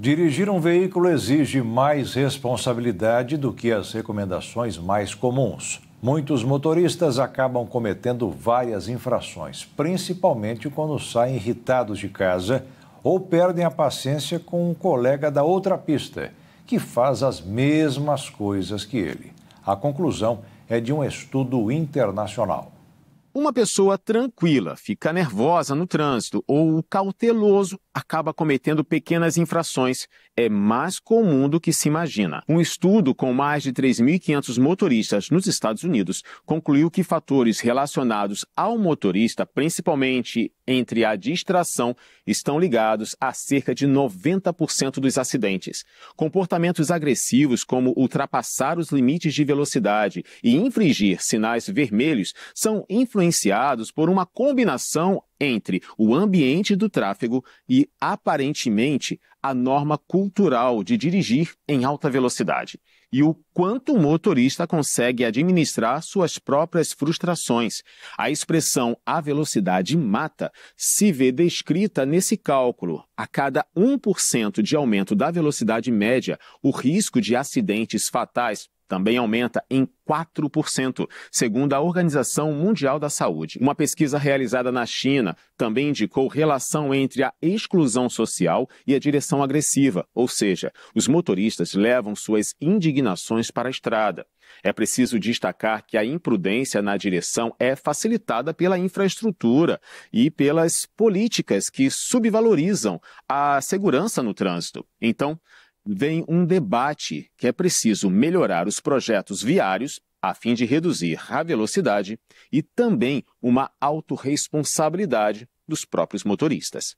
Dirigir um veículo exige mais responsabilidade do que as recomendações mais comuns. Muitos motoristas acabam cometendo várias infrações, principalmente quando saem irritados de casa ou perdem a paciência com um colega da outra pista, que faz as mesmas coisas que ele. A conclusão é de um estudo internacional. Uma pessoa tranquila fica nervosa no trânsito ou cauteloso acaba cometendo pequenas infrações. É mais comum do que se imagina. Um estudo com mais de 3.500 motoristas nos Estados Unidos concluiu que fatores relacionados ao motorista, principalmente entre a distração, estão ligados a cerca de 90% dos acidentes. Comportamentos agressivos, como ultrapassar os limites de velocidade e infringir sinais vermelhos, são influenciados por uma combinação entre o ambiente do tráfego e, aparentemente, a norma cultural de dirigir em alta velocidade e o quanto o motorista consegue administrar suas próprias frustrações. A expressão a velocidade mata se vê descrita nesse cálculo. A cada 1% de aumento da velocidade média, o risco de acidentes fatais também aumenta em 4%, segundo a Organização Mundial da Saúde. Uma pesquisa realizada na China também indicou relação entre a exclusão social e a direção agressiva, ou seja, os motoristas levam suas indignações para a estrada. É preciso destacar que a imprudência na direção é facilitada pela infraestrutura e pelas políticas que subvalorizam a segurança no trânsito. Então, vem um debate que é preciso melhorar os projetos viários a fim de reduzir a velocidade e também uma autorresponsabilidade dos próprios motoristas.